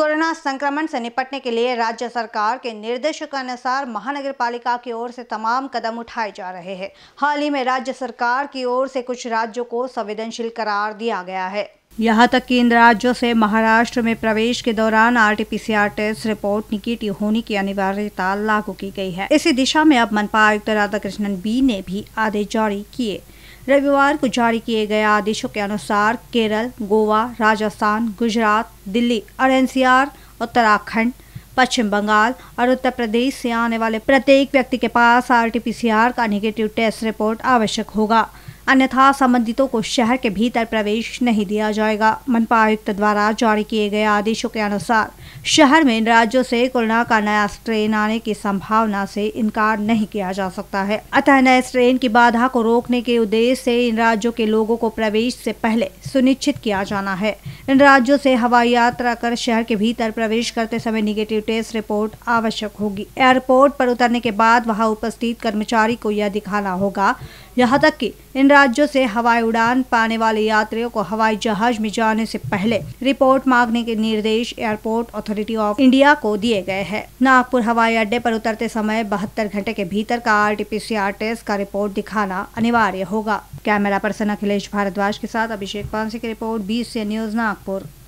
corona संक्रमण से निपटने के लिए राज्य सरकार के निर्देशों के अनुसार महानगर पालिका की ओर से तमाम कदम उठाए जा रहे हैं हाल ही में राज्य सरकार की ओर से कुछ राज्यों को संवेदनशील करार दिया गया है यहाँ तक कि इन राज्यों से महाराष्ट्र में प्रवेश के दौरान आरटीपीसीआर टेस्ट रिपोर्ट निगेटिव होने की अनिवार्यता लागू की गई है इसी दिशा में अब मनपा आयुक्त राधा कृष्णन बी ने भी आदेश जारी किए रविवार को जारी किए गए आदेशों के अनुसार केरल गोवा राजस्थान गुजरात दिल्ली और एनसीआर उत्तराखंड पश्चिम बंगाल और उत्तर प्रदेश से आने वाले प्रत्येक व्यक्ति के पास आरटीपीसीआर का निगेटिव टेस्ट रिपोर्ट आवश्यक होगा अन्यथा संबंधितों को शहर के भीतर प्रवेश नहीं दिया जाएगा मनपा आयुक्त द्वारा जारी किए गए आदेशों के अनुसार शहर में राज्यों से कोरोना का नया स्ट्रेन आने की संभावना से इनकार नहीं किया जा सकता है अतः नए स्ट्रेन की बाधा को रोकने के उद्देश्य से इन राज्यों के लोगों को प्रवेश से पहले सुनिश्चित किया जाना है इन राज्यों से हवाई यात्रा कर शहर के भीतर प्रवेश करते समय निगेटिव टेस्ट रिपोर्ट आवश्यक होगी एयरपोर्ट पर उतरने के बाद वहां उपस्थित कर्मचारी को यह दिखाना होगा यहाँ तक कि इन राज्यों से हवाई उड़ान पाने वाले यात्रियों को हवाई जहाज में जाने से पहले रिपोर्ट मांगने के निर्देश एयरपोर्ट अथॉरिटी ऑफ इंडिया को दिए गए हैं नागपुर हवाई अड्डे पर उतरते समय बहत्तर घंटे के भीतर का R T P C R test का रिपोर्ट दिखाना अनिवार्य होगा कैमरा पर्सन अखिलेश भारद्वाज के साथ अभिषेक पांसी की रिपोर्ट बीस न्यूज नागपुर